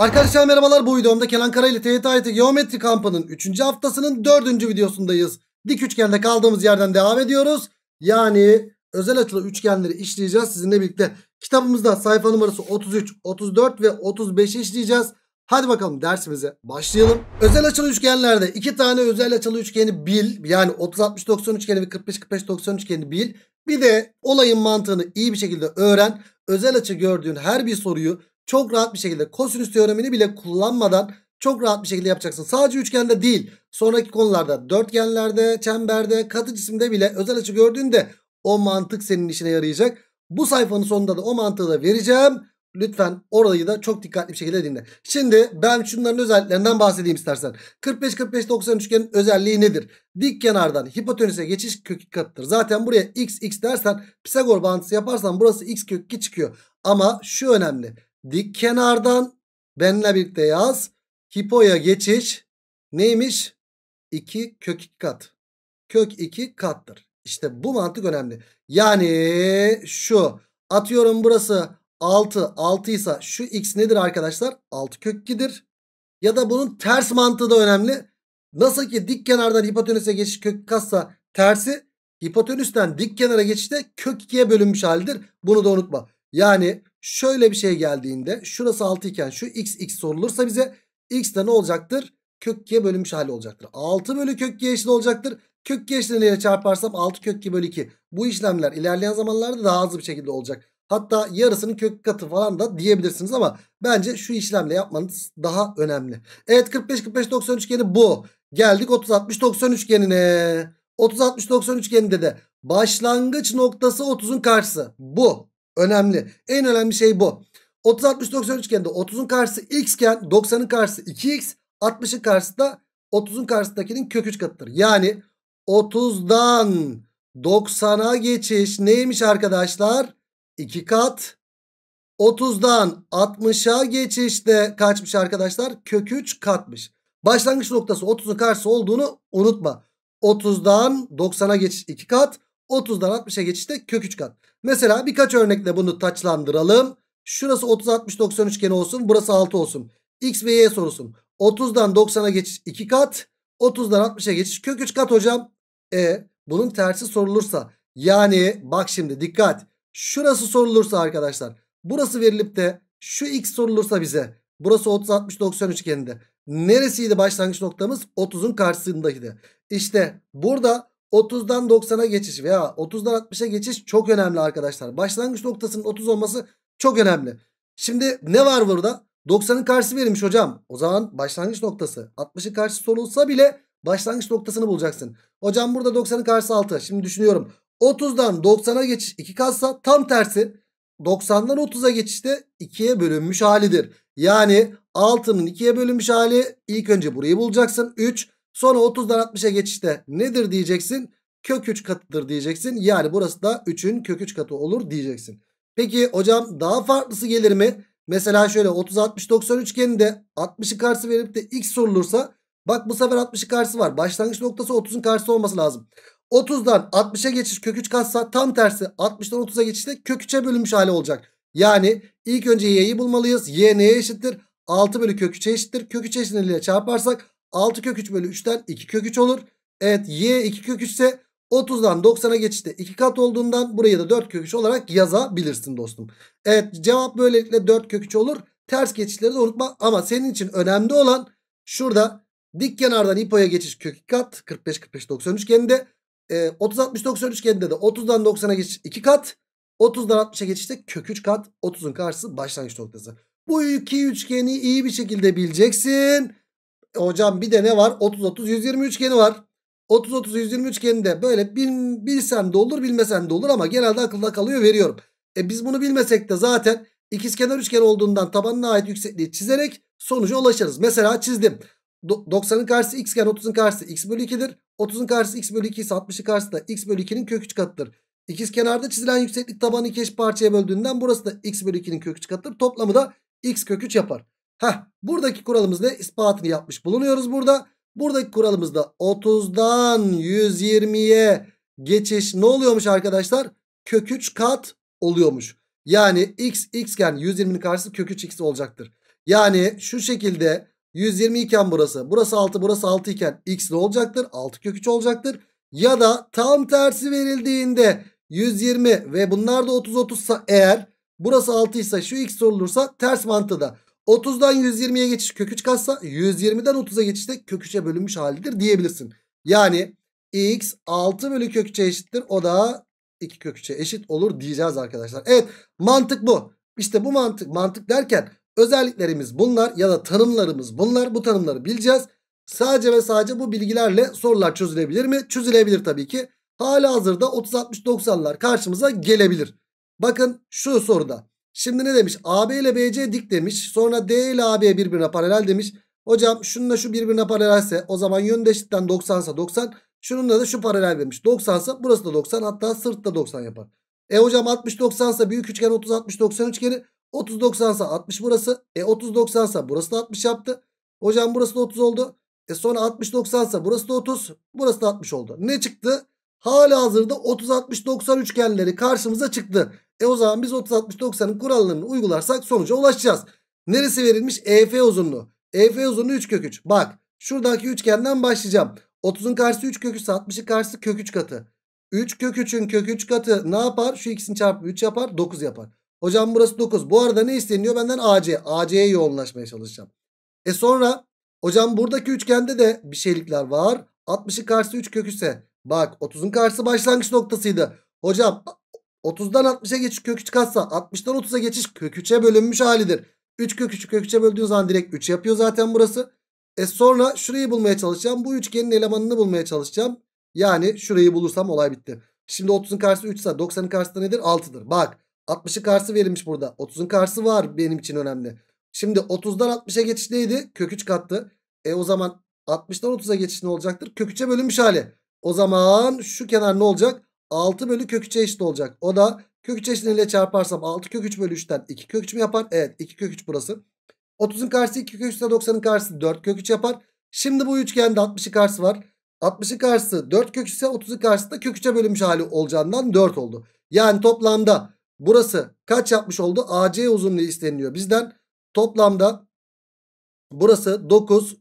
Arkadaşlar merhabalar bu videomda Kenan Kara ile TYT IT Geometri Kampı'nın 3. haftasının 4. videosundayız. Dik üçgende kaldığımız yerden devam ediyoruz. Yani özel açılı üçgenleri işleyeceğiz sizinle birlikte. Kitabımızda sayfa numarası 33, 34 ve 35'i işleyeceğiz. Hadi bakalım dersimize başlayalım. Özel açılı üçgenlerde iki tane özel açılı üçgeni bil. Yani 30-60-90 üçgeni ve 45-45-90 üçgeni bil. Bir de olayın mantığını iyi bir şekilde öğren. Özel açı gördüğün her bir soruyu çok rahat bir şekilde kosinüs teoremini bile kullanmadan çok rahat bir şekilde yapacaksın. Sadece üçgende değil sonraki konularda dörtgenlerde, çemberde, katı cisimde bile özel açı gördüğünde o mantık senin işine yarayacak. Bu sayfanın sonunda da o mantığı da vereceğim. Lütfen orayı da çok dikkatli bir şekilde dinle. Şimdi ben şunların özelliklerinden bahsedeyim istersen. 45-45-90 üçgenin özelliği nedir? Dik kenardan hipotenüse geçiş kök katıdır. Zaten buraya x x dersen Pisagor bağıntısı yaparsan burası x kök 2 çıkıyor. Ama şu önemli. Dik kenardan benle birlikte yaz. Hipoya geçiş neymiş? 2 kök 2 kat. Kök 2 kattır. İşte bu mantık önemli. Yani şu atıyorum burası 6. 6 ise şu x nedir arkadaşlar? 6 kök 2'dir. Ya da bunun ters mantığı da önemli. Nasıl ki dik kenardan hipotenüse geçiş kök katsa tersi hipotenüsten dik kenara geçişte kök 2'ye bölünmüş halidir. Bunu da unutma. Yani Şöyle bir şey geldiğinde şurası 6 iken şu x x sorulursa bize x de ne olacaktır? Kök g bölünmüş hali olacaktır. 6 bölü kök g eşit olacaktır. Kök g eşitliğine çarparsam 6 kök g bölü 2. Bu işlemler ilerleyen zamanlarda daha hızlı bir şekilde olacak. Hatta yarısının kök katı falan da diyebilirsiniz ama bence şu işlemle yapmanız daha önemli. Evet 45-45-90 üçgeni bu. Geldik 30-60-90 üçgenine. 30-60-90 üçgeninde de başlangıç noktası 30'un karşısı. Bu. Önemli. En önemli şey bu. 30 60 90 üçgende 30'un karşısı x iken 90'ın karşısı 2x, 60'ın karşısı da 30'un karşısındakinin kök 3 katıdır. Yani 30'dan 90'a geçiş neymiş arkadaşlar? 2 kat. 30'dan 60'a geçişte kaçmış arkadaşlar? Kök 3 katmış. Başlangıç noktası 30'un karşısı olduğunu unutma. 30'dan 90'a geçiş 2 kat. 30'dan 60'a geçişte kök 3 kat. Mesela birkaç örnekle bunu taçlandıralım. Şurası 30 60 90 üçgeni olsun. Burası 6 olsun. X ve Y sorusun. 30'dan 90'a geçiş 2 kat. 30'dan 60'a geçiş kök 3 kat hocam. E bunun tersi sorulursa yani bak şimdi dikkat. Şurası sorulursa arkadaşlar. Burası verilip de şu x sorulursa bize. Burası 30 60 90 üçgeninde. Neresiydi başlangıç noktamız? 30'un karşısındaydı. İşte burada 30'dan 90'a geçiş veya 30'dan 60'a geçiş çok önemli arkadaşlar. Başlangıç noktasının 30 olması çok önemli. Şimdi ne var burada? 90'ın karşısı verilmiş hocam. O zaman başlangıç noktası. 60'ın karşısı sorulsa bile başlangıç noktasını bulacaksın. Hocam burada 90'ın karşısı 6. Şimdi düşünüyorum. 30'dan 90'a geçiş 2 kalsa tam tersi. 90'dan 30'a geçişte 2'ye bölünmüş halidir. Yani 6'nın 2'ye bölünmüş hali ilk önce burayı bulacaksın. 3 Sonra 30'dan 60'a geçişte nedir diyeceksin? Kök 3 katıdır diyeceksin. Yani burası da 3'ün kök 3 katı olur diyeceksin. Peki hocam daha farklısı gelir mi? Mesela şöyle 30 60 90 üçgeninde 60'ı karşı verip de x sorulursa bak bu sefer 60'ı karşısı var. Başlangıç noktası 30'un karşısı olması lazım. 30'dan 60'a geçiş kök 3 katsa tam tersi 60'dan 30'a geçişte kök 3'e bölünmüş hali olacak. Yani ilk önce y'yi bulmalıyız. y neye eşittir? 6 bölü kök 3'e eşittir. Kök 3 eşitliğiyle çarparsak 6 kök 3 bölü 3'ten 2 kök 3 olur. Evet y 2 kök 3 ise 30'dan 90'a geçişte 2 kat olduğundan burayı da 4 kök 3 olarak yazabilirsin dostum. Evet cevap böylelikle 4 kök 3 olur. Ters geçişleri de unutma ama senin için önemli olan şurada dik kenardan ipoya geçiş kök 2 kat 45-45-90 üçgeninde. E, 30-60-90 üçgeninde de 30'dan 90'a geçiş 2 kat. 30'dan 60'a geçişte kök 3 kat. 30'un karşısı başlangıç noktası. Bu iki üçgeni iyi bir şekilde bileceksin hocam bir de ne var? 30-30-120 üçgeni var. 30-30-120 üçgeninde böyle bil, bilsen de olur bilmesen de olur ama genelde akılda kalıyor veriyorum. E biz bunu bilmesek de zaten ikizkenar üçgen olduğundan tabanına ait yüksekliği çizerek sonuca ulaşırız. Mesela çizdim. 90'ın karşısı x iken 30'un karşısı x bölü 2'dir. 30'un karşısı x bölü 2 ise 60'ın karşısı da x bölü 2'nin kök 3 katıdır. İkiz kenarda çizilen yükseklik tabanı iki eş parçaya böldüğünden burası da x bölü 2'nin kök 3 katıdır. Toplamı da x kök 3 yapar. Heh, buradaki kuralımız ne? İspatını yapmış bulunuyoruz burada. Buradaki kuralımızda 30'dan 120'ye geçiş ne oluyormuş arkadaşlar? Kök 3 kat oluyormuş. Yani x xken iken 120'nin karşısı kök 3 x olacaktır. Yani şu şekilde 120 iken burası. Burası 6 burası 6 iken x ne olacaktır? 6 kök 3 olacaktır. Ya da tam tersi verildiğinde 120 ve bunlar da 30 30 eğer burası 6 ise şu x olursa ters mantıda 30'dan 120'ye geçiş köküç kalsa, 120'den 30'a geçişte köküçe bölünmüş halidir diyebilirsin. Yani x 6 bölü köküçe eşittir. O da 2 köküçe eşit olur diyeceğiz arkadaşlar. Evet mantık bu. İşte bu mantık mantık derken özelliklerimiz bunlar ya da tanımlarımız bunlar. Bu tanımları bileceğiz. Sadece ve sadece bu bilgilerle sorular çözülebilir mi? Çözülebilir tabii ki. Hala hazırda 30-60-90'lar karşımıza gelebilir. Bakın şu soruda Şimdi ne demiş? AB ile BC dik demiş. Sonra D ile AB birbirine paralel demiş. Hocam şununla şu birbirine paralelse o zaman yön eşitten 90 ise 90. Şununla da şu paralel demiş. 90 ise burası da 90 hatta sırt da 90 yapar. E hocam 60-90 ise büyük üçgen 30-60-90 üçgeni. 30-90 ise 60 burası. E 30-90 ise burası da 60 yaptı. Hocam burası da 30 oldu. E sonra 60-90 ise burası da 30. Burası da 60 oldu. Ne çıktı? Hala hazırda 30-60-90 üçgenleri karşımıza çıktı. E o zaman biz 30-60-90'ın kurallarını uygularsak sonuca ulaşacağız. Neresi verilmiş? EF uzunluğu. EF uzunluğu 3 kök 3. Bak şuradaki üçgenden başlayacağım. 30'un karşısı 3 kök 3 60'ın karşısı kök 3 katı. 3 kök 3'ün kök 3 katı ne yapar? Şu ikisini çarpı 3 yapar 9 yapar. Hocam burası 9. Bu arada ne isteniyor benden? AC. AC'ye yoğunlaşmaya çalışacağım. E sonra hocam buradaki üçgende de bir şeylikler var. 60'ın karşısı 3 kök 3 ise bak 30'un karşısı başlangıç noktasıydı. Hocam 30'dan 60'a geçiş kök 3 katsa 60'dan 30'a geçiş kök 3'e bölünmüş halidir. 3 kök 3'ü kök 3'e böldüğün zaman direkt 3 yapıyor zaten burası. E sonra şurayı bulmaya çalışacağım. Bu üçgenin elemanını bulmaya çalışacağım. Yani şurayı bulursam olay bitti. Şimdi 30'un karşısı 3 ise 90'ın karşısı nedir? 6'dır. Bak 60'ın karşısı verilmiş burada. 30'un karşısı var benim için önemli. Şimdi 30'dan 60'a geçiş neydi? Kök 3 kattı. E o zaman 60'dan 30'a geçiş ne olacaktır? Kök 3'e bölünmüş hali. O zaman şu kenar ne olacak? 6 bölü kök 3'e eşit olacak. O da kök 3 eşitliğiyle çarparsam 6 kök 3 bölü 3'ten 2 kök 3 mü yapar? Evet 2 kök 3 burası. 30'un karşısı 2 kök 3 90'ın karşısı 4 kök 3 yapar. Şimdi bu üçgende 60'ın karşısı var. 60'ın karşısı 4 kök 3 ise 30'un karşısı da kök 3'e bölünmüş hali olacağından 4 oldu. Yani toplamda burası kaç yapmış oldu? AC uzunluğu isteniliyor bizden. Toplamda burası 9,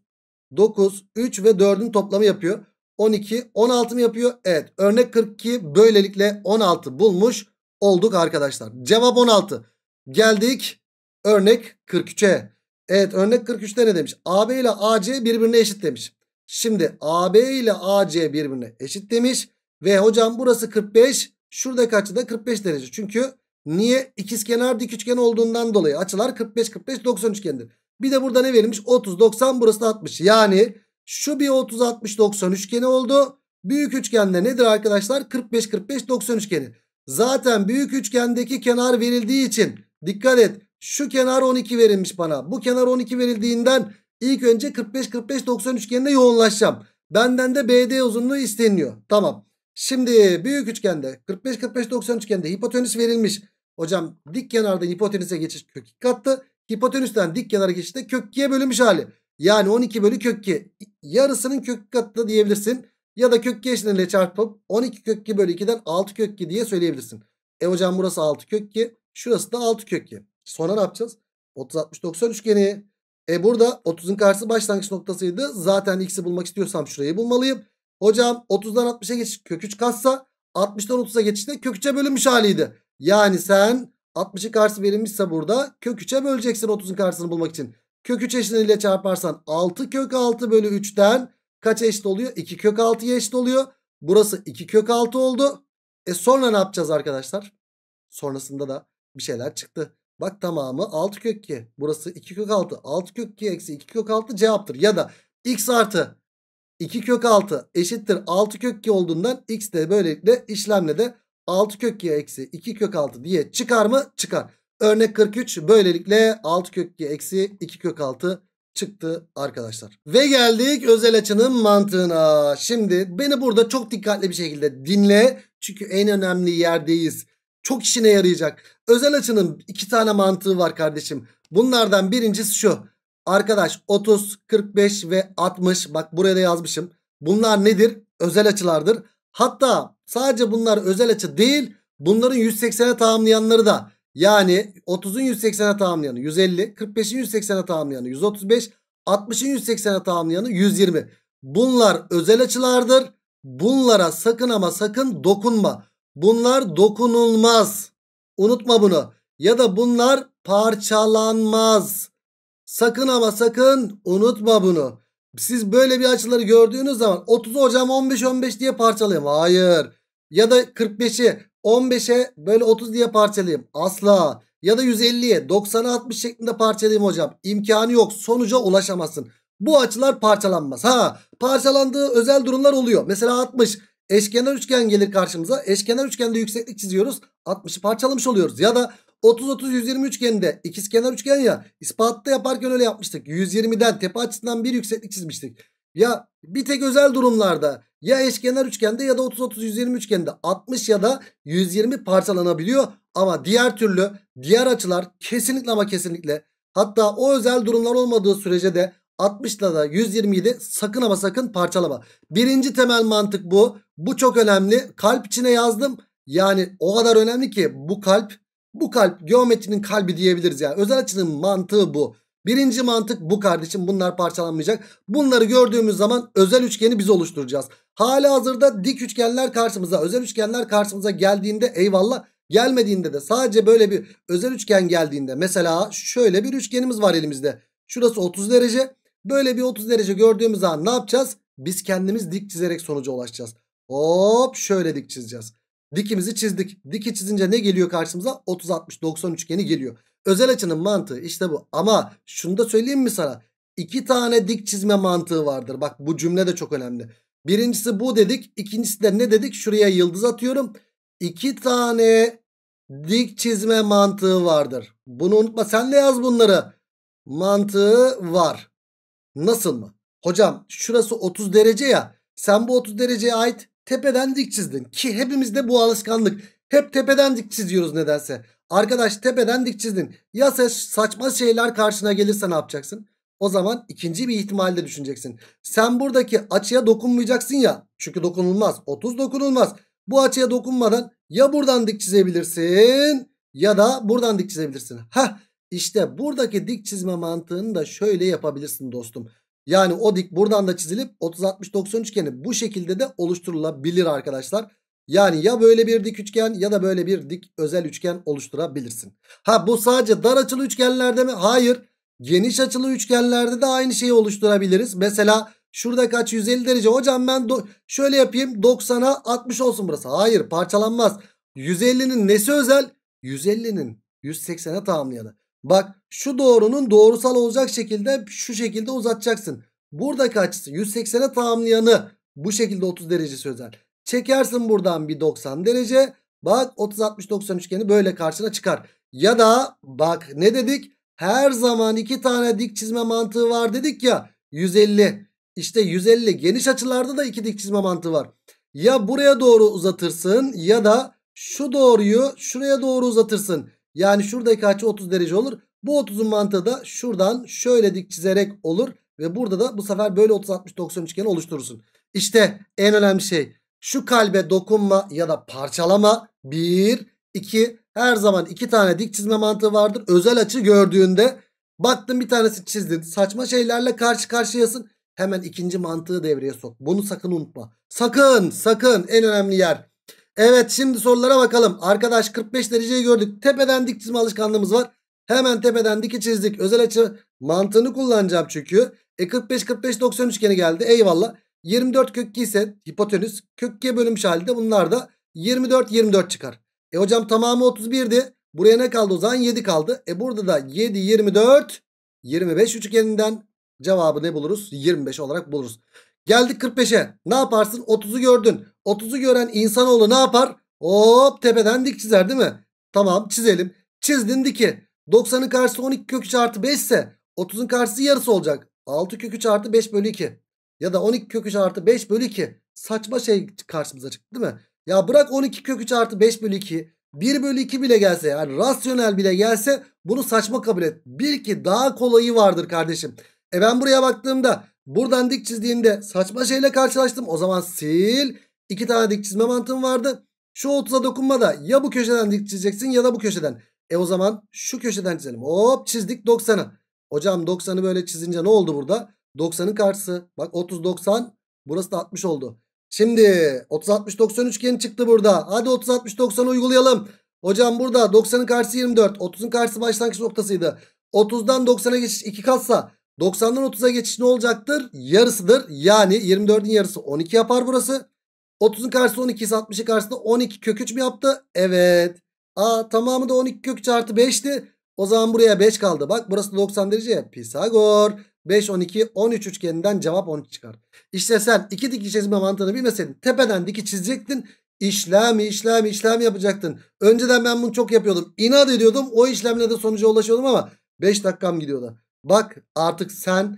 9, 3 ve 4'ün toplamı yapıyor. 12, 16 mı yapıyor? Evet. Örnek 42 böylelikle 16 bulmuş olduk arkadaşlar. Cevap 16. Geldik örnek 43'e. Evet örnek 43'te ne demiş? AB ile AC birbirine eşit demiş. Şimdi AB ile AC birbirine eşit demiş. Ve hocam burası 45. Şurada kaçı da 45 derece. Çünkü niye? ikizkenar dik üçgen olduğundan dolayı açılar 45 45 90 üçgendir. Bir de burada ne verilmiş? 30 90 burası da 60. Yani şu bir 30 60 90 üçgeni oldu. Büyük üçgende nedir arkadaşlar? 45 45 90 üçgeni. Zaten büyük üçgendeki kenar verildiği için dikkat et. Şu kenar 12 verilmiş bana. Bu kenar 12 verildiğinden ilk önce 45 45 90 üçgenine yoğunlaşacağım. Benden de BD uzunluğu isteniyor. Tamam. Şimdi büyük üçgende 45 45 90 üçgende hipotenüs verilmiş. Hocam dik kenarda hipotenüse geçiş kök kattı. Hipotenüsten dik kenara geçişte kök 2'ye bölünmüş hali. Yani 12 bölü kökki yarısının kök katı diyebilirsin. Ya da kök eşliğiyle çarpıp 12 kökki bölü 2'den 6 kökki diye söyleyebilirsin. E hocam burası 6 kökki. Şurası da 6 kökki. Sonra ne yapacağız? 30 60 90 üçgeni. E burada 30'un karşısı başlangıç noktasıydı. Zaten x'i bulmak istiyorsam şurayı bulmalıyım. Hocam 30'dan 60'a geçiş kök 3 katsa 60'dan 30'a geçişte kök 3'e bölünmüş haliydi. Yani sen 60'ı karşısı verilmişse burada kök 3'e böleceksin 30'un karşısını bulmak için. Kök 3 eşleniyle çarparsan 6 kök 6 bölü 3'ten kaç eşit oluyor? 2 kök 6'ya eşit oluyor. Burası 2 kök 6 oldu. E sonra ne yapacağız arkadaşlar? Sonrasında da bir şeyler çıktı. Bak tamamı 6 kök 2. Burası 2 kök 6. 6 kök 2 eksi 2 kök 6 cevaptır. Ya da x artı 2 kök 6 eşittir 6 kök 2 olduğundan x de böylelikle işlemle de 6 kök 2 eksi 2 kök 6 diye çıkar mı? Çıkar. Örnek 43 böylelikle 6 kök 2 eksi 2 kök 6 çıktı arkadaşlar. Ve geldik özel açının mantığına. Şimdi beni burada çok dikkatli bir şekilde dinle. Çünkü en önemli yerdeyiz. Çok işine yarayacak. Özel açının iki tane mantığı var kardeşim. Bunlardan birincisi şu. Arkadaş 30, 45 ve 60. Bak buraya da yazmışım. Bunlar nedir? Özel açılardır. Hatta sadece bunlar özel açı değil. Bunların 180'e tamamlayanları da yani 30'un 180'e tamamlayanı 150, 45'in 180'e tamamlayanı 135, 60'ın 180'e tamamlayanı 120. Bunlar özel açılardır. Bunlara sakın ama sakın dokunma. Bunlar dokunulmaz. Unutma bunu. Ya da bunlar parçalanmaz. Sakın ama sakın unutma bunu. Siz böyle bir açıları gördüğünüz zaman 30 hocam 15 15 diye parçalayayım. Hayır. Ya da 45'i 15'e böyle 30 diye parçalayayım. Asla. Ya da 150'ye 90'a 60 şeklinde parçalayayım hocam. İmkanı yok. Sonuca ulaşamazsın. Bu açılar parçalanmaz. Ha parçalandığı özel durumlar oluyor. Mesela 60 eşkenar üçgen gelir karşımıza. Eşkenar üçgende yükseklik çiziyoruz. 60'ı parçalamış oluyoruz. Ya da 30-30-120 üçgeninde ikizkenar üçgen ya ispatta yaparken öyle yapmıştık. 120'den tepe açısından bir yükseklik çizmiştik. Ya bir tek özel durumlarda ya eşkenar üçgende ya da 30-30-120 üçgende 60 ya da 120 parçalanabiliyor. Ama diğer türlü diğer açılar kesinlikle ama kesinlikle hatta o özel durumlar olmadığı sürece de 60 da 120'yi de sakın ama sakın parçalama. Birinci temel mantık bu. Bu çok önemli. Kalp içine yazdım. Yani o kadar önemli ki bu kalp bu kalp geometrinin kalbi diyebiliriz. Yani özel açının mantığı bu. Birinci mantık bu kardeşim bunlar parçalanmayacak. Bunları gördüğümüz zaman özel üçgeni biz oluşturacağız. Hala hazırda dik üçgenler karşımıza özel üçgenler karşımıza geldiğinde eyvallah. Gelmediğinde de sadece böyle bir özel üçgen geldiğinde mesela şöyle bir üçgenimiz var elimizde. Şurası 30 derece. Böyle bir 30 derece gördüğümüz zaman ne yapacağız? Biz kendimiz dik çizerek sonuca ulaşacağız. Hop şöyle dik çizeceğiz. Dikimizi çizdik. Diki çizince ne geliyor karşımıza? 30-60-90 üçgeni geliyor. Özel açının mantığı işte bu. Ama şunu da söyleyeyim mi sana? İki tane dik çizme mantığı vardır. Bak bu cümle de çok önemli. Birincisi bu dedik. İkincisi de ne dedik? Şuraya yıldız atıyorum. İki tane dik çizme mantığı vardır. Bunu unutma. Sen de yaz bunları. Mantığı var. Nasıl mı? Hocam şurası 30 derece ya. Sen bu 30 dereceye ait tepeden dik çizdin. Ki hepimizde bu alışkanlık. Hep tepeden dik çiziyoruz nedense. Arkadaş tepeden dik çizdin. Ya saçma şeyler karşına gelirse ne yapacaksın? O zaman ikinci bir ihtimalde düşüneceksin. Sen buradaki açıya dokunmayacaksın ya. Çünkü dokunulmaz. 30 dokunulmaz. Bu açıya dokunmadan ya buradan dik çizebilirsin ya da buradan dik çizebilirsin. Ha işte buradaki dik çizme mantığını da şöyle yapabilirsin dostum. Yani o dik buradan da çizilip 30-60-90 üçgeni bu şekilde de oluşturulabilir arkadaşlar. Yani ya böyle bir dik üçgen ya da böyle bir dik özel üçgen oluşturabilirsin. Ha bu sadece dar açılı üçgenlerde mi? Hayır. Geniş açılı üçgenlerde de aynı şeyi oluşturabiliriz. Mesela şurada kaç 150 derece. Hocam ben şöyle yapayım 90'a 60 olsun burası. Hayır parçalanmaz. 150'nin nesi özel? 150'nin 180'e tamamlayanı. Bak şu doğrunun doğrusal olacak şekilde şu şekilde uzatacaksın. Burada açısı 180'e tamamlayanı bu şekilde 30 derece özel. Çekersin buradan bir 90 derece. Bak 30-60-90 üçgeni böyle karşına çıkar. Ya da bak ne dedik? Her zaman iki tane dik çizme mantığı var dedik ya. 150. İşte 150 geniş açılarda da iki dik çizme mantığı var. Ya buraya doğru uzatırsın ya da şu doğruyu şuraya doğru uzatırsın. Yani şuradaki açı 30 derece olur. Bu 30'un mantığı da şuradan şöyle dik çizerek olur. Ve burada da bu sefer böyle 30-60-90 üçgeni oluşturursun. İşte en önemli şey şu kalbe dokunma ya da parçalama. Bir, iki. Her zaman iki tane dik çizme mantığı vardır. Özel açı gördüğünde baktın bir tanesi çizdin. Saçma şeylerle karşı karşıyasın. Hemen ikinci mantığı devreye sok. Bunu sakın unutma. Sakın sakın en önemli yer. Evet şimdi sorulara bakalım. Arkadaş 45 dereceyi gördük. Tepeden dik çizme alışkanlığımız var. Hemen tepeden diki çizdik. Özel açı mantığını kullanacağım çünkü. E 45 45 90 üçgeni geldi. Eyvallah. 24 kökü ise hipotenüs kök köküye bölünmüş halde bunlar da 24 24 çıkar. E hocam tamamı 31'di. Buraya ne kaldı o zaman 7 kaldı. E burada da 7 24 25 üçgeninden cevabı ne buluruz? 25 olarak buluruz. Geldik 45'e. Ne yaparsın? 30'u gördün. 30'u gören insanoğlu ne yapar? Hop tepeden dik çizer değil mi? Tamam çizelim. Çizdin diki. 90'ın karşısı 12 kök 3 artı 5 ise 30'un karşısı yarısı olacak. 6 kök 3 artı 5 bölü 2. Ya da 12 kök 3 artı 5 bölü 2. Saçma şey karşımıza çıktı değil mi? Ya bırak 12 kök 3 artı 5 bölü 2. 1 bölü 2 bile gelse yani rasyonel bile gelse bunu saçma kabul et. Bil ki daha kolayı vardır kardeşim. E ben buraya baktığımda buradan dik çizdiğimde saçma şeyle karşılaştım. O zaman sil. iki tane dik çizme mantığım vardı. Şu 30'a dokunma da ya bu köşeden dik çizeceksin ya da bu köşeden. E o zaman şu köşeden çizelim. Hop çizdik 90'ı. Hocam 90'ı böyle çizince ne oldu burada? 90'ın karşısı. Bak 30 90 burası da 60 oldu. Şimdi 30 60 90 üçgeni çıktı burada. Hadi 30 60 90 uygulayalım. Hocam burada 90'ın karşısı 24. 30'un karşısı başlangıç noktasıydı. 30'dan 90'a geçiş 2 katsa 90'dan 30'a geçiş ne olacaktır? Yarısıdır. Yani 24'ün yarısı 12 yapar burası. 30'un karşısı 12 ise 60'ın karşısında 12 kök 3 mü yaptı? Evet. Aa tamamı da 12 kök 3 artı 5'ti. O zaman buraya 5 kaldı. Bak burası 90 derece Pisagor. 5, 12, 13 üçgeninden cevap 13 çıkar. İşte sen iki dik çizme mantığını bilmeseydin tepeden diki çizecektin. İşlem, işlem, işlem yapacaktın. Önceden ben bunu çok yapıyordum. İnat ediyordum. O işlemle de sonuca ulaşıyordum ama 5 dakikam gidiyordu. Bak artık sen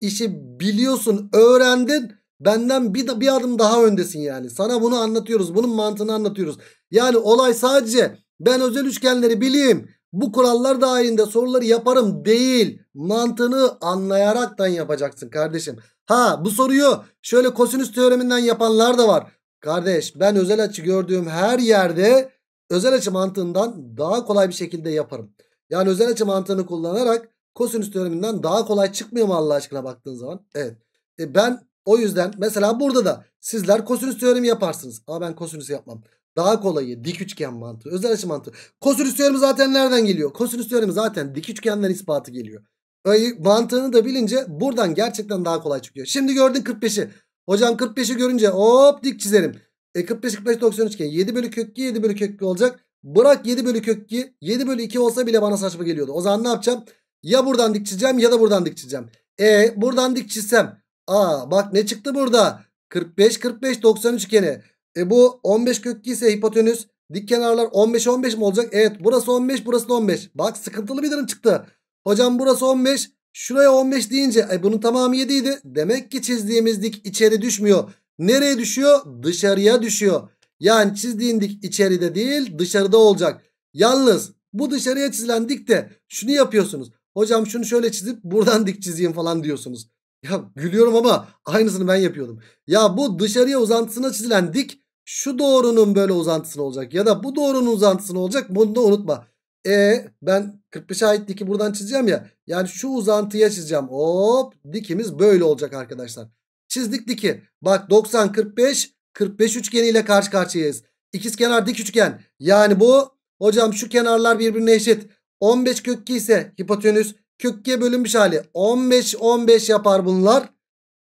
işi biliyorsun, öğrendin. Benden bir, bir adım daha öndesin yani. Sana bunu anlatıyoruz. Bunun mantığını anlatıyoruz. Yani olay sadece ben özel üçgenleri bileyim bu kurallar dahilinde soruları yaparım değil. Mantığını anlayaraktan yapacaksın kardeşim. Ha bu soruyu şöyle kosinüs teoreminden yapanlar da var. Kardeş ben özel açı gördüğüm her yerde özel açı mantığından daha kolay bir şekilde yaparım. Yani özel açı mantığını kullanarak kosinüs teoreminden daha kolay çıkmıyor mu Allah aşkına baktığın zaman? Evet. E ben o yüzden mesela burada da sizler kosinüs teoremi yaparsınız. Ama ben kosinüs yapmam. Daha kolayı dik üçgen mantığı. Özel açı mantığı. Kosinüs teoremi zaten nereden geliyor? Kosinüs teoremi zaten dik üçgenden ispatı geliyor. Öyle mantığını da bilince buradan gerçekten daha kolay çıkıyor. Şimdi gördün 45'i. Hocam 45'i görünce hop dik çizerim. E 45 45 90 üçgen 7 bölü kök 2 7 bölü kök 2 olacak. Bırak 7 bölü kök 2 7 bölü 2 olsa bile bana saçma geliyordu. O zaman ne yapacağım? Ya buradan dik çizeceğim ya da buradan dik çizeceğim. E buradan dik çizsem. Aa bak ne çıktı burada? 45 45 90 üçgeni. E bu 15 kökü ise hipotenüs dik kenarlar 15 15 mi olacak? Evet burası 15 burası da 15. Bak sıkıntılı bir durum çıktı. Hocam burası 15 şuraya 15 deyince e, bunun tamamı 7 idi. Demek ki çizdiğimiz dik içeri düşmüyor. Nereye düşüyor? Dışarıya düşüyor. Yani çizdiğin dik içeride değil dışarıda olacak. Yalnız bu dışarıya çizilen dik de şunu yapıyorsunuz. Hocam şunu şöyle çizip buradan dik çizeyim falan diyorsunuz. Ya gülüyorum ama aynısını ben yapıyordum. Ya bu dışarıya uzantısına çizilen dik şu doğrunun böyle uzantısını olacak ya da bu doğrunun uzantısını olacak bunu da unutma. E ben 45'e ait diki buradan çizeceğim ya. Yani şu uzantıya çizeceğim. Hop dikimiz böyle olacak arkadaşlar. Çizdik diki. Bak 90 45 45 üçgeniyle karşı karşıyayız. İkiz kenar dik üçgen. Yani bu hocam şu kenarlar birbirine eşit. 15 kök ise hipotenüs kökge bölünmüş hali 15 15 yapar bunlar.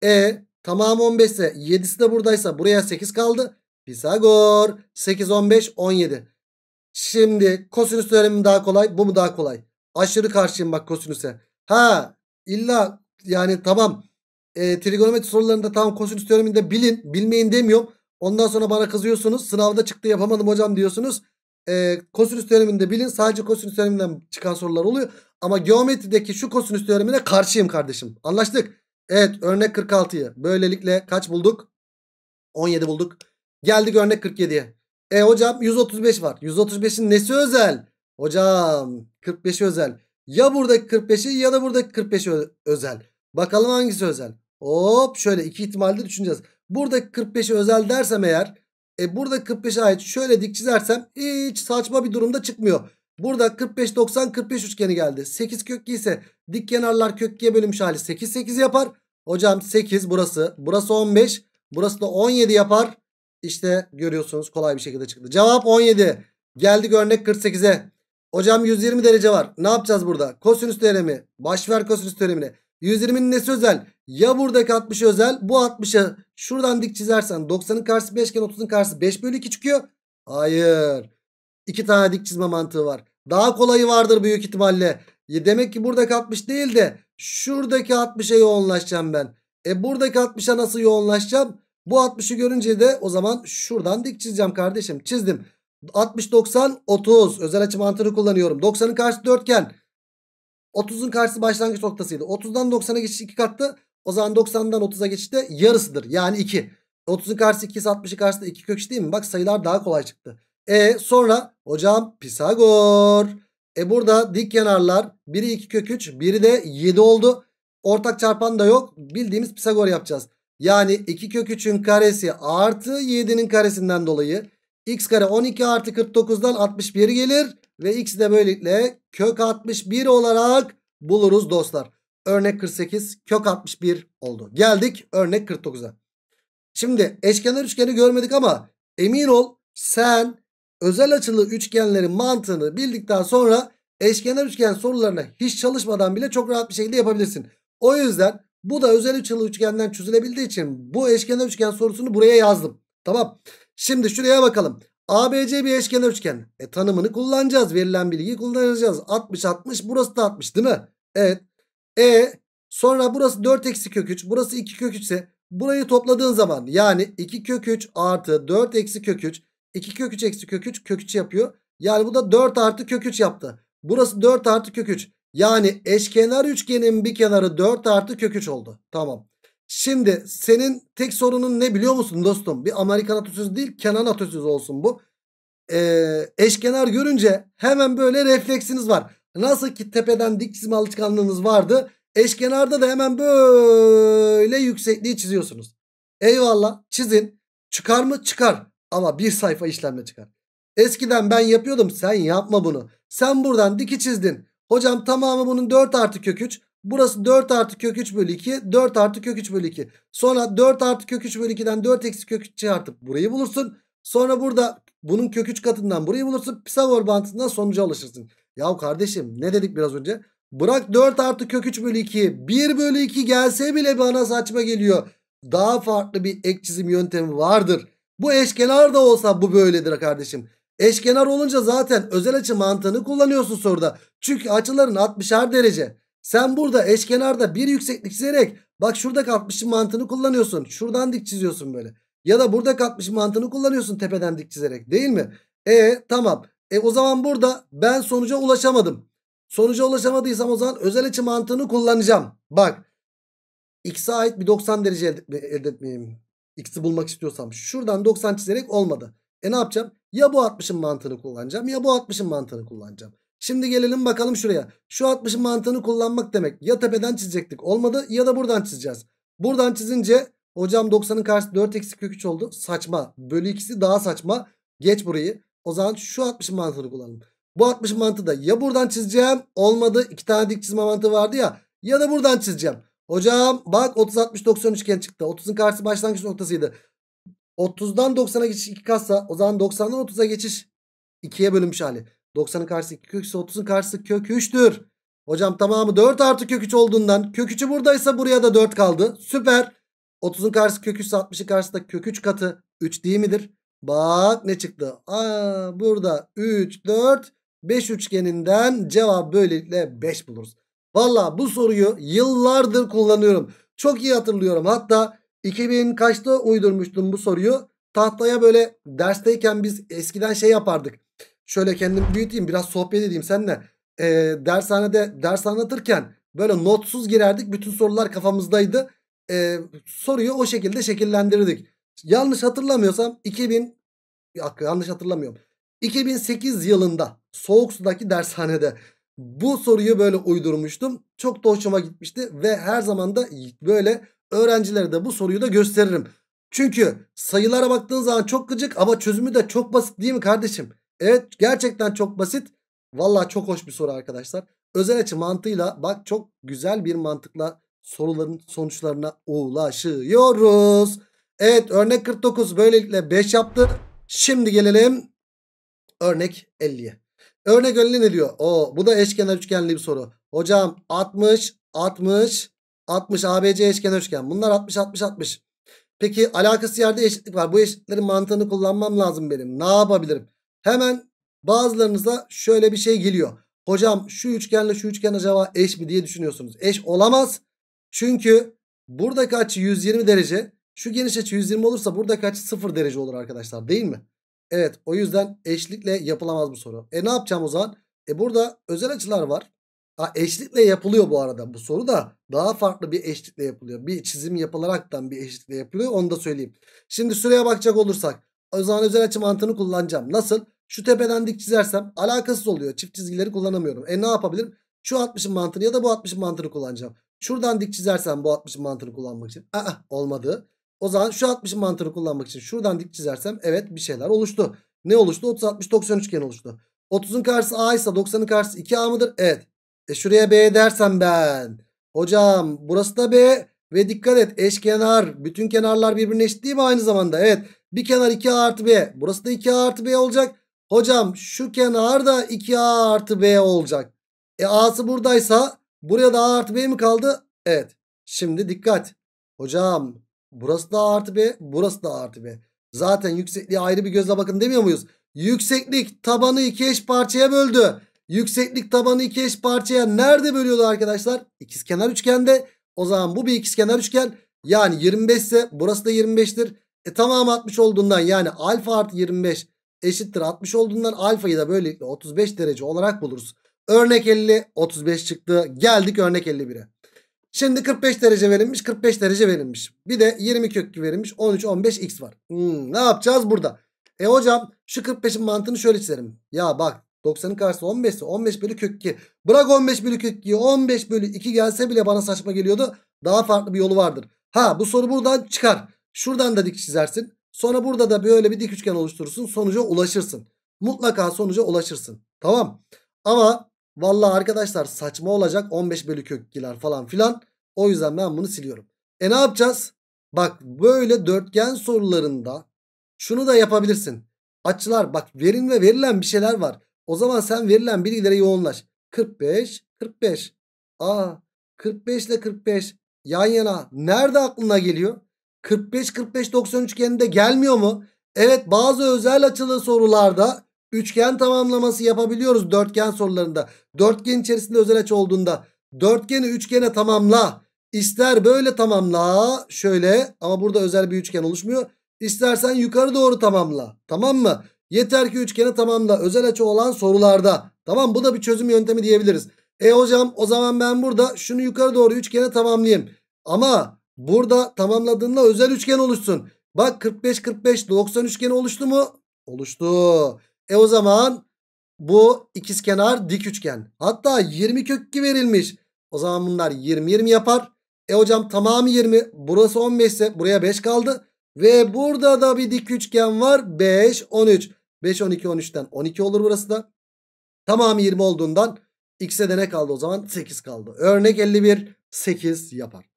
E tamam 15 ise 7'si de buradaysa buraya 8 kaldı. Pisagor. 8, 15, 17. Şimdi kosinüs teoremi daha kolay? Bu mu daha kolay? Aşırı karşıyım bak kosinüse. Ha illa yani tamam. E, trigonometri sorularında tam kosinüs teoreminde bilin. Bilmeyin demiyorum. Ondan sonra bana kızıyorsunuz. Sınavda çıktı yapamadım hocam diyorsunuz. E, kosinüs teoreminde bilin. Sadece kosinüs teoreminden çıkan sorular oluyor. Ama geometrideki şu kosinüs teoremine karşıyım kardeşim. Anlaştık. Evet örnek 46'yı. Böylelikle kaç bulduk? 17 bulduk. Geldik örnek 47'ye. E hocam 135 var. 135'in nesi özel? Hocam 45 özel. Ya buradaki 45'i ya da buradaki 45'i özel. Bakalım hangisi özel? Hop şöyle iki ihtimalde düşüneceğiz. Buradaki 45'i özel dersem eğer e burada 45'e ait şöyle dik çizersem hiç saçma bir durumda çıkmıyor. Burada 45 90 45 üçgeni geldi. 8 kökli ise dik kenarlar kökliye bölünmüş hali 8 8 yapar. Hocam 8 burası. Burası 15. Burası da 17 yapar. İşte görüyorsunuz kolay bir şekilde çıktı. Cevap 17. Geldik örnek 48'e. Hocam 120 derece var. Ne yapacağız burada? Kosinüs teoremi. Başver kosinüs teoremine. 120'nin nesi özel? Ya buradaki 60 özel. Bu 60'ı şuradan dik çizersen 90'ın karşısı 5 iken 30'un karşısı 5 bölü 2 çıkıyor. Hayır. İki tane dik çizme mantığı var. Daha kolayı vardır büyük ihtimalle. Demek ki buradaki 60 değil de şuradaki 60'a yoğunlaşacağım ben. E buradaki 60'a nasıl yoğunlaşacağım? Bu 60'ı görünce de o zaman şuradan dik çizeceğim kardeşim. Çizdim. 60, 90, 30. Özel açı mantığını kullanıyorum. 90'ın karşısı dörtgen. 30'un karşısı başlangıç noktasıydı. 30'dan 90'a geçiş 2 kattı. O zaman 90'dan 30'a geçişte yarısıdır. Yani 2. 30'un karşısı 2 ise 60'ın karşısı 2 kök değil mi? Bak sayılar daha kolay çıktı. E sonra hocam Pisagor. E burada dik kenarlar biri 2 kök 3 biri de 7 oldu. Ortak çarpan da yok. Bildiğimiz Pisagor yapacağız. Yani 2 kök 3'ün karesi artı 7'nin karesinden dolayı x kare 12 artı 49'dan 61 gelir. Ve x'i de böylelikle kök 61 olarak buluruz dostlar. Örnek 48 kök 61 oldu. Geldik örnek 49'a. Şimdi eşkenar üçgeni görmedik ama emin ol sen özel açılı üçgenlerin mantığını bildikten sonra eşkenar üçgen sorularına hiç çalışmadan bile çok rahat bir şekilde yapabilirsin. O yüzden bu da özel açılı üçgenden çözülebildiği için bu eşkenar üçgen sorusunu buraya yazdım. Tamam. Şimdi şuraya bakalım. ABC bir eşkenar üçgen. E tanımını kullanacağız. Verilen bilgiyi kullanacağız. 60 60 burası da 60 değil mi? Evet. E sonra burası 4 eksi kök 3. Burası 2 kök 3 ise burayı topladığın zaman yani 2 kök 3 artı 4 eksi kök 3. 2 kök 3 eksi kök 3 kök 3 yapıyor. Yani bu da 4 artı kök 3 yaptı. Burası 4 artı kök 3. Yani eşkenar üçgenin bir kenarı 4 artı kök 3 oldu. Tamam. Şimdi senin tek sorunun ne biliyor musun dostum? Bir Amerikan atasözü değil Kenan atasözü olsun bu. Ee, eşkenar görünce hemen böyle refleksiniz var. Nasıl ki tepeden dik çizme alışkanlığınız vardı. Eşkenarda da hemen böyle yüksekliği çiziyorsunuz. Eyvallah çizin. Çıkar mı? Çıkar. Ama bir sayfa işlemle çıkar. Eskiden ben yapıyordum. Sen yapma bunu. Sen buradan diki çizdin. Hocam tamamı bunun 4 artı kök 3. Burası 4 artı kök 3 bölü 2. 4 artı kök 3 bölü 2. Sonra 4 artı kök 3 bölü 2'den 4 eksi kök 3 çıkartıp burayı bulursun. Sonra burada bunun kök 3 katından burayı bulursun. Pisagor bantından sonuca ulaşırsın. Yahu kardeşim ne dedik biraz önce? Bırak 4 artı kök 3 bölü 2. 1 bölü 2 gelse bile bana saçma geliyor. Daha farklı bir ek çizim yöntemi vardır. Bu eşkenar da olsa bu böyledir kardeşim. Eşkenar olunca zaten özel açı mantığını kullanıyorsun soruda. Çünkü açıların 60'ar derece. Sen burada eşkenarda bir yükseklik çizerek bak şurada 60'ın mantığını kullanıyorsun. Şuradan dik çiziyorsun böyle. Ya da burada 60'ın mantığını kullanıyorsun tepeden dik çizerek değil mi? E tamam. E o zaman burada ben sonuca ulaşamadım. Sonuca ulaşamadıysam o zaman özel açı mantığını kullanacağım. Bak x'e ait bir 90 derece elde, elde etmeyeyim. X'i bulmak istiyorsam şuradan 90 çizerek olmadı. E ne yapacağım? Ya bu 60'ın mantığını kullanacağım ya bu 60'ın mantığını kullanacağım. Şimdi gelelim bakalım şuraya. Şu 60'ın mantığını kullanmak demek ya tepeden çizecektik olmadı ya da buradan çizeceğiz. Buradan çizince hocam 90'ın karşısı 4 eksi kök 3 oldu. Saçma. Bölü ikisi daha saçma. Geç burayı. O zaman şu 60'ın mantığını kullanalım. Bu 60 mantığı da ya buradan çizeceğim olmadı. iki tane dik çizme mantığı vardı ya. Ya da buradan çizeceğim. Hocam bak 30 60 90 üçgen çıktı. 30'un karşısı başlangıç noktasıydı. 30'dan 90'a geçiş 2 katsa o zaman 90'dan 30'a geçiş 2'ye bölünmüş hali. 90'ın karşısı 2 kök ise 30'un karşısı kök 3'tür. Hocam tamamı 4 artı kök 3 olduğundan kök 3'ü buradaysa buraya da 4 kaldı. Süper. 30'un karşısı kök 3 60'ın karşısı kök 3 katı 3 değil midir? Bak ne çıktı. Aa, burada 3 4 5 üçgeninden cevap böylelikle 5 buluruz. Valla bu soruyu yıllardır kullanıyorum. Çok iyi hatırlıyorum. Hatta 2000 kaçta uydurmuştum bu soruyu? Tahtaya böyle dersteyken biz eskiden şey yapardık. Şöyle kendim büyüteyim biraz sohbet edeyim seninle. Ee, dershanede ders anlatırken böyle notsuz girerdik. Bütün sorular kafamızdaydı. Ee, soruyu o şekilde şekillendirirdik. Yanlış hatırlamıyorsam 2000 yok, yanlış hatırlamıyorum. 2008 yılında soğuk sudaki dershanede bu soruyu böyle uydurmuştum. Çok da hoşuma gitmişti ve her zaman da böyle Öğrencilere de bu soruyu da gösteririm. Çünkü sayılara baktığın zaman çok gıcık ama çözümü de çok basit değil mi kardeşim? Evet gerçekten çok basit. Valla çok hoş bir soru arkadaşlar. Özel açı mantığıyla bak çok güzel bir mantıkla soruların sonuçlarına ulaşıyoruz. Evet örnek 49 böylelikle 5 yaptı. Şimdi gelelim örnek 50'ye. Örnek 50 ne diyor? O bu da eşkenar üçgenli bir soru. Hocam 60 60 60 ABC eşgen üçgen. Bunlar 60 60 60. Peki alakası yerde eşitlik var. Bu eşitliklerin mantığını kullanmam lazım benim. Ne yapabilirim? Hemen bazılarınıza şöyle bir şey geliyor. Hocam şu üçgenle şu üçgen acaba eş mi diye düşünüyorsunuz. Eş olamaz. Çünkü buradaki açı 120 derece. Şu geniş açı 120 olursa buradaki açı 0 derece olur arkadaşlar değil mi? Evet o yüzden eşlikle yapılamaz bu soru. E ne yapacağım o zaman? E burada özel açılar var. A, eşlikle yapılıyor bu arada bu soru da daha farklı bir eşlikle yapılıyor. Bir çizim yapılaraktan bir eşlikle yapılıyor onu da söyleyeyim. Şimdi süreye bakacak olursak o zaman özel açı mantığını kullanacağım. Nasıl? Şu tepeden dik çizersem alakasız oluyor. Çift çizgileri kullanamıyorum. E ne yapabilirim? Şu 60'ın mantığını ya da bu 60'ın mantığını kullanacağım. Şuradan dik çizersem bu 60'ın mantığını kullanmak için. Aa olmadı. O zaman şu 60'ın mantığını kullanmak için şuradan dik çizersem evet bir şeyler oluştu. Ne oluştu? 30, 60, 90 üçgen oluştu. 30'un karşısı A ise 90'ın karşısı 2A mıdır? Evet. E şuraya B dersem ben. Hocam burası da B. Ve dikkat et eşkenar. Bütün kenarlar birbirine eşit değil mi aynı zamanda? Evet. Bir kenar 2A artı B. Burası da 2A artı B olacak. Hocam şu kenar da 2A artı B olacak. E A'sı buradaysa buraya da A artı B mi kaldı? Evet. Şimdi dikkat. Hocam burası da A artı B. Burası da A artı B. Zaten yüksekliğe ayrı bir gözle bakın demiyor muyuz? Yükseklik tabanı iki eş parçaya böldü. Yükseklik tabanı iki eş parçaya nerede bölüyordu arkadaşlar? İkizkenar üçgende. O zaman bu bir ikizkenar üçgen. Yani 25 ise burası da 25'tir. E tamam 60 olduğundan yani alfa artı 25 eşittir 60 olduğundan alfayı da böylelikle 35 derece olarak buluruz. Örnek 50 35 çıktı. Geldik örnek 51'e. Şimdi 45 derece verilmiş 45 derece verilmiş. Bir de 20 kökü verilmiş 13 15 x var. Hmm, ne yapacağız burada? E hocam şu 45'in mantığını şöyle çizerim. Ya bak 90'ın karşısı 15 ise 15 bölü kök 2. Bırak 15 bölü kök 2'yi 15 bölü 2 gelse bile bana saçma geliyordu. Daha farklı bir yolu vardır. Ha bu soru buradan çıkar. Şuradan da dik çizersin. Sonra burada da böyle bir dik üçgen oluşturursun. Sonuca ulaşırsın. Mutlaka sonuca ulaşırsın. Tamam. Ama valla arkadaşlar saçma olacak 15 bölü kök 2'ler falan filan. O yüzden ben bunu siliyorum. E ne yapacağız? Bak böyle dörtgen sorularında şunu da yapabilirsin. Açılar bak verin ve verilen bir şeyler var. O zaman sen verilen bilgilere yoğunlaş. 45, 45. Aa 45 ile 45 yan yana nerede aklına geliyor? 45, 45, 90 üçgeninde gelmiyor mu? Evet bazı özel açılı sorularda üçgen tamamlaması yapabiliyoruz dörtgen sorularında. Dörtgen içerisinde özel açı olduğunda dörtgeni üçgene tamamla. İster böyle tamamla şöyle ama burada özel bir üçgen oluşmuyor. İstersen yukarı doğru tamamla. Tamam mı? Yeter ki üçgeni tamamla. Özel açı olan sorularda. Tamam bu da bir çözüm yöntemi diyebiliriz. E hocam o zaman ben burada şunu yukarı doğru üçgene tamamlayayım. Ama burada tamamladığında özel üçgen oluşsun. Bak 45 45 90 üçgeni oluştu mu? Oluştu. E o zaman bu ikizkenar dik üçgen. Hatta 20 kök 2 verilmiş. O zaman bunlar 20 20 yapar. E hocam tamamı 20. Burası 15 ise buraya 5 kaldı. Ve burada da bir dik üçgen var. 5 13. 5, 12, 13'ten 12 olur burası da. Tamamı 20 olduğundan x'e de ne kaldı o zaman? 8 kaldı. Örnek 51, 8 yapar.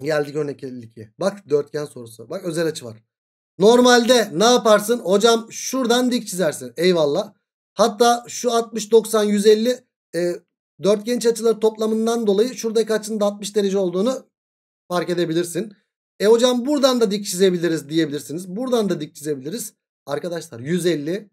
Geldik örnek 52. Bak dörtgen sorusu. Bak özel açı var. Normalde ne yaparsın? Hocam şuradan dik çizersin. Eyvallah. Hatta şu 60, 90, 150 e, dörtgen açıları toplamından dolayı şuradaki açının da 60 derece olduğunu fark edebilirsin. E hocam buradan da dik çizebiliriz diyebilirsiniz. Buradan da dik çizebiliriz. Arkadaşlar 150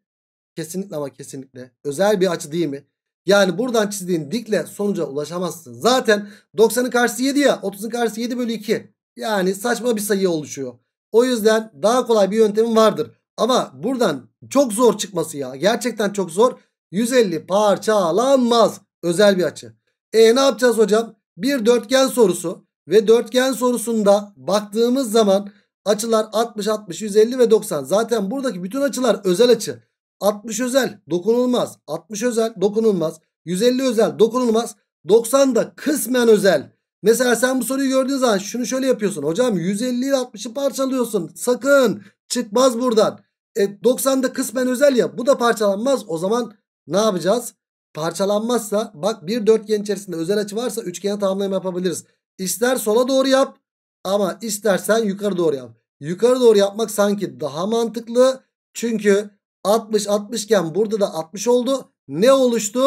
kesinlikle ama kesinlikle özel bir açı değil mi? Yani buradan çizdiğin dikle sonuca ulaşamazsın. Zaten 90'ın karşısı 7 ya 30'ın karşısı 7 bölü 2. Yani saçma bir sayı oluşuyor. O yüzden daha kolay bir yöntemin vardır. Ama buradan çok zor çıkması ya. Gerçekten çok zor. 150 parçalanmaz. Özel bir açı. E ne yapacağız hocam? Bir dörtgen sorusu. Ve dörtgen sorusunda baktığımız zaman Açılar 60, 60, 150 ve 90. Zaten buradaki bütün açılar özel açı. 60 özel dokunulmaz. 60 özel dokunulmaz. 150 özel dokunulmaz. 90 da kısmen özel. Mesela sen bu soruyu gördüğün zaman şunu şöyle yapıyorsun. Hocam 150 ile 60'ı parçalıyorsun. Sakın çıkmaz buradan. E, 90 da kısmen özel ya. Bu da parçalanmaz. O zaman ne yapacağız? Parçalanmazsa bak bir dörtgen içerisinde özel açı varsa üçgene tamamlama yapabiliriz. İster sola doğru yap ama istersen yukarı doğru yap. Yukarı doğru yapmak sanki daha mantıklı. Çünkü 60 60 iken burada da 60 oldu. Ne oluştu?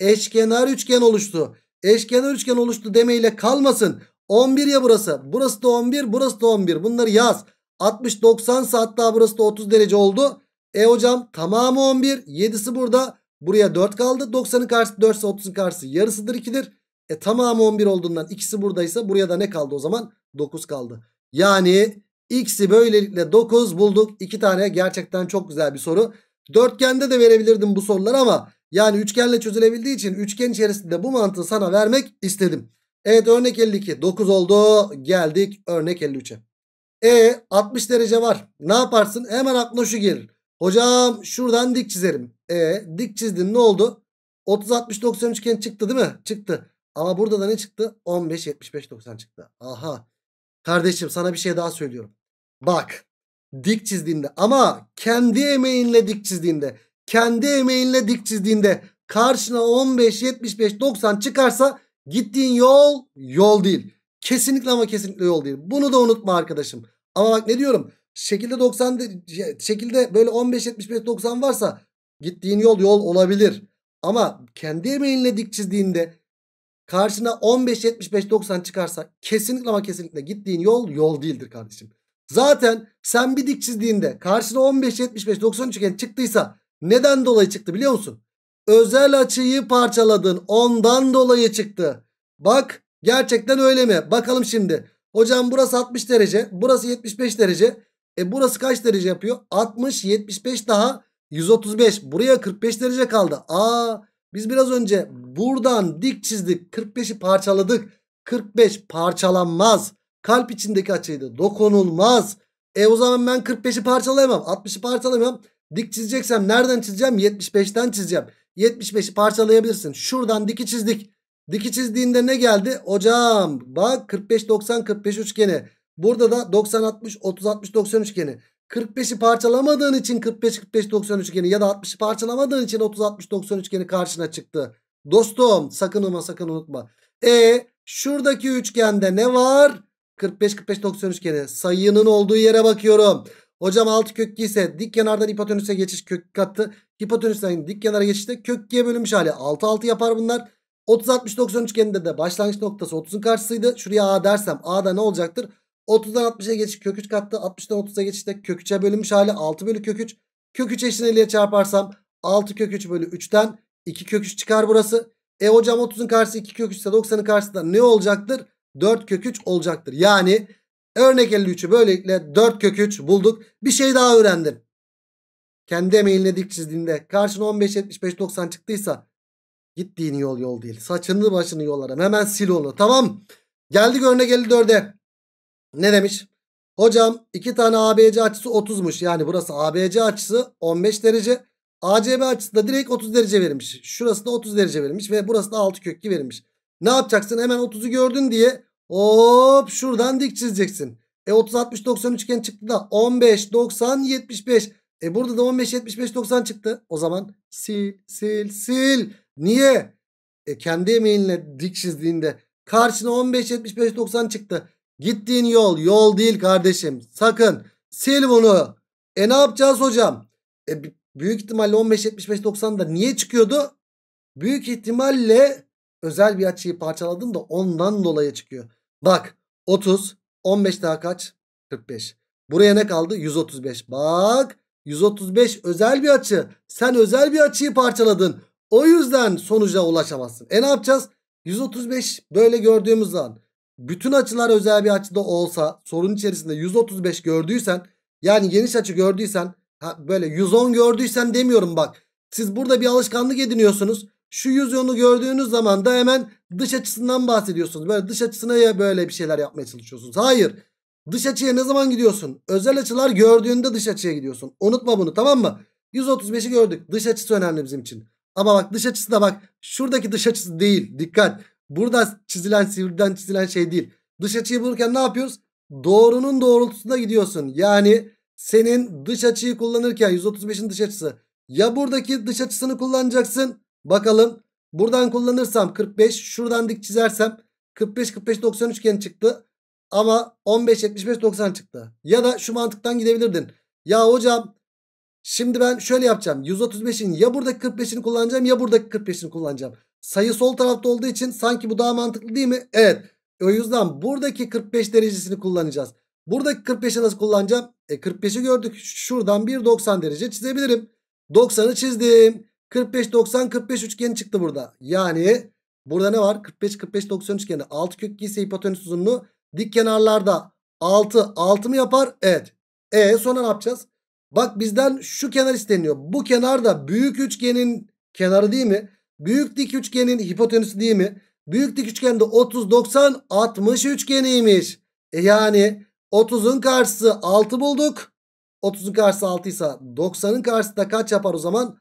Eşkenar üçgen oluştu. Eşkenar üçgen oluştu demeyle kalmasın. 11 ya burası. Burası da 11, burası da 11. Bunları yaz. 60 90 ise hatta burası da 30 derece oldu. E hocam tamamı 11. 7'si burada. Buraya 4 kaldı. 90'ın karşısı 4 ise 30'un karşısı yarısıdır 2'dir. E tamamı 11 olduğundan ikisi buradaysa buraya da ne kaldı o zaman? 9 kaldı. Yani x'i böylelikle 9 bulduk. 2 tane gerçekten çok güzel bir soru. Dörtgende de verebilirdim bu sorular ama yani üçgenle çözülebildiği için üçgen içerisinde bu mantığı sana vermek istedim. Evet örnek 52 9 oldu geldik örnek 53'e. E 60 derece var ne yaparsın hemen aklına şu gelir. Hocam şuradan dik çizerim. E dik çizdin ne oldu? 30 60 90 üçgen çıktı değil mi? Çıktı. Ama burada da ne çıktı? 15 75 90 çıktı. Aha Kardeşim sana bir şey daha söylüyorum. Bak dik çizdiğinde ama kendi emeğinle dik çizdiğinde kendi emeğinle dik çizdiğinde karşına 15, 75, 90 çıkarsa gittiğin yol yol değil. Kesinlikle ama kesinlikle yol değil. Bunu da unutma arkadaşım. Ama bak ne diyorum şekilde 90 şekilde böyle 15, 75, 90 varsa gittiğin yol yol olabilir. Ama kendi emeğinle dik çizdiğinde Karşına 15, 75, 90 çıkarsa kesinlikle ama kesinlikle gittiğin yol yol değildir kardeşim. Zaten sen bir dik çizdiğinde karşına 15, 75, 90 üçgen çıktıysa neden dolayı çıktı biliyor musun? Özel açıyı parçaladın ondan dolayı çıktı. Bak gerçekten öyle mi? Bakalım şimdi. Hocam burası 60 derece burası 75 derece. E burası kaç derece yapıyor? 60, 75 daha 135. Buraya 45 derece kaldı. Aa biz biraz önce buradan dik çizdik. 45'i parçaladık. 45 parçalanmaz. Kalp içindeki açıydı. Dokunulmaz. E o zaman ben 45'i parçalayamam. 60'ı parçalayamam. Dik çizeceksem nereden çizeceğim? 75'ten çizeceğim. 75'i parçalayabilirsin. Şuradan diki çizdik. Diki çizdiğinde ne geldi? Hocam bak 45-90-45 üçgeni. Burada da 90-60-30-60-90 üçgeni. 45'i parçalamadığın için 45-45-90 üçgeni ya da 60'ı parçalamadığın için 30-60-90 üçgeni karşına çıktı. Dostum sakın unutma sakın unutma. E şuradaki üçgende ne var? 45-45-90 üçgeni sayının olduğu yere bakıyorum. Hocam altı kökü ise dik kenardan hipotenüse geçiş kök katı. Hipotenüsten dik kenara geçişte kökkiye bölünmüş hali. 6-6 yapar bunlar. 30-60-90 üçgeninde de başlangıç noktası 30'un karşısıydı. Şuraya A dersem A'da ne olacaktır? 30'dan 60'a geçiş kök 3 kattı. 60'dan 30'a geçişte kök 3'e bölünmüş hali 6 bölü kök 3. Kök 3 eşine 50'ye çarparsam 6 kök 3 bölü 3'ten 2 kök 3 çıkar burası. E hocam 30'un karşısı 2 kök 3 ise 90'ın karşısında ne olacaktır? 4 kök 3 olacaktır. Yani örnek 53'ü böylelikle 4 kök 3 bulduk. Bir şey daha öğrendim. Kendi emeğinle dik çizdiğinde karşına 15, 75, 90 çıktıysa gittiğin yol yol değil. Saçını başını yollara Hemen sil onu tamam Geldik örnek 54'e. Ne demiş? Hocam iki tane ABC açısı 30'muş. Yani burası ABC açısı 15 derece. ACB açısı da direkt 30 derece verilmiş. Şurası da 30 derece verilmiş ve burası da 6 kökü verilmiş. Ne yapacaksın? Hemen 30'u gördün diye hop şuradan dik çizeceksin. E 30 60 90 üçgen çıktı da 15 90 75. E burada da 15 75 90 çıktı. O zaman sil sil sil. Niye? E kendi emeğinle dik çizdiğinde karşına 15 75 90 çıktı. Gittiğin yol yol değil kardeşim. Sakın sil bunu. E ne yapacağız hocam? E, büyük ihtimalle 15 75 90'da niye çıkıyordu? Büyük ihtimalle özel bir açıyı parçaladın da ondan dolayı çıkıyor. Bak 30 15 daha kaç? 45. Buraya ne kaldı? 135. Bak 135 özel bir açı. Sen özel bir açıyı parçaladın. O yüzden sonuca ulaşamazsın. E ne yapacağız? 135 böyle gördüğümüz zaman bütün açılar özel bir açıda olsa sorun içerisinde 135 gördüysen yani geniş açı gördüysen ha, böyle 110 gördüysen demiyorum bak. Siz burada bir alışkanlık ediniyorsunuz. Şu 110'u gördüğünüz zaman da hemen dış açısından bahsediyorsunuz. Böyle dış açısına ya böyle bir şeyler yapmaya çalışıyorsunuz. Hayır. Dış açıya ne zaman gidiyorsun? Özel açılar gördüğünde dış açıya gidiyorsun. Unutma bunu tamam mı? 135'i gördük. Dış açısı önemli bizim için. Ama bak dış açısı da bak şuradaki dış açısı değil. Dikkat. Burada çizilen sivriden çizilen şey değil. Dış açıyı bulurken ne yapıyoruz? Doğrunun doğrultusunda gidiyorsun. Yani senin dış açıyı kullanırken 135'in dış açısı. Ya buradaki dış açısını kullanacaksın. Bakalım buradan kullanırsam 45 şuradan dik çizersem 45 45 90 üçgen çıktı. Ama 15 75 90 çıktı. Ya da şu mantıktan gidebilirdin. Ya hocam şimdi ben şöyle yapacağım. 135'in ya buradaki 45'ini kullanacağım ya buradaki 45'ini kullanacağım. Sayı sol tarafta olduğu için sanki bu daha mantıklı değil mi? Evet. E, o yüzden buradaki 45 derecesini kullanacağız. Buradaki 45'i nasıl kullanacağım? E 45'i gördük. Şuradan bir 90 derece çizebilirim. 90'ı çizdim. 45 90 45 üçgeni çıktı burada. Yani burada ne var? 45 45 90 üçgeni. 6 kök ise hipotenüs uzunluğu dik kenarlarda 6 6 mı yapar? Evet. E sonra ne yapacağız? Bak bizden şu kenar isteniyor. Bu kenar da büyük üçgenin kenarı değil mi? Büyük dik üçgenin hipotenüsü değil mi? Büyük dik üçgende 30 90 60 üçgeniymiş. E yani 30'un karşısı 6 bulduk. 30'un karşısı 6 ise 90'ın karşısı da kaç yapar o zaman?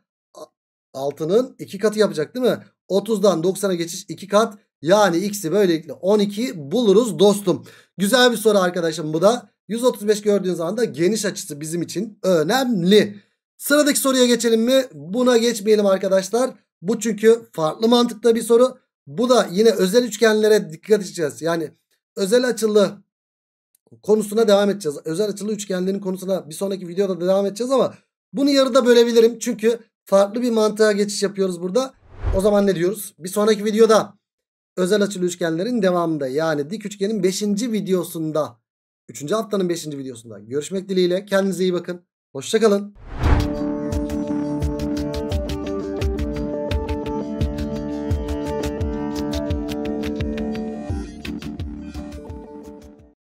6'nın 2 katı yapacak değil mi? 30'dan 90'a geçiş 2 kat. Yani x'i böylelikle 12 buluruz dostum. Güzel bir soru arkadaşım bu da. 135 gördüğün zaman da geniş açısı bizim için önemli. Sıradaki soruya geçelim mi? Buna geçmeyelim arkadaşlar. Bu çünkü farklı mantıkta bir soru. Bu da yine özel üçgenlere dikkat edeceğiz. Yani özel açılı konusuna devam edeceğiz. Özel açılı üçgenlerin konusuna bir sonraki videoda devam edeceğiz ama bunu yarıda bölebilirim. Çünkü farklı bir mantığa geçiş yapıyoruz burada. O zaman ne diyoruz? Bir sonraki videoda özel açılı üçgenlerin devamında yani dik üçgenin 5. videosunda 3. haftanın 5. videosunda görüşmek dileğiyle. Kendinize iyi bakın. Hoşçakalın.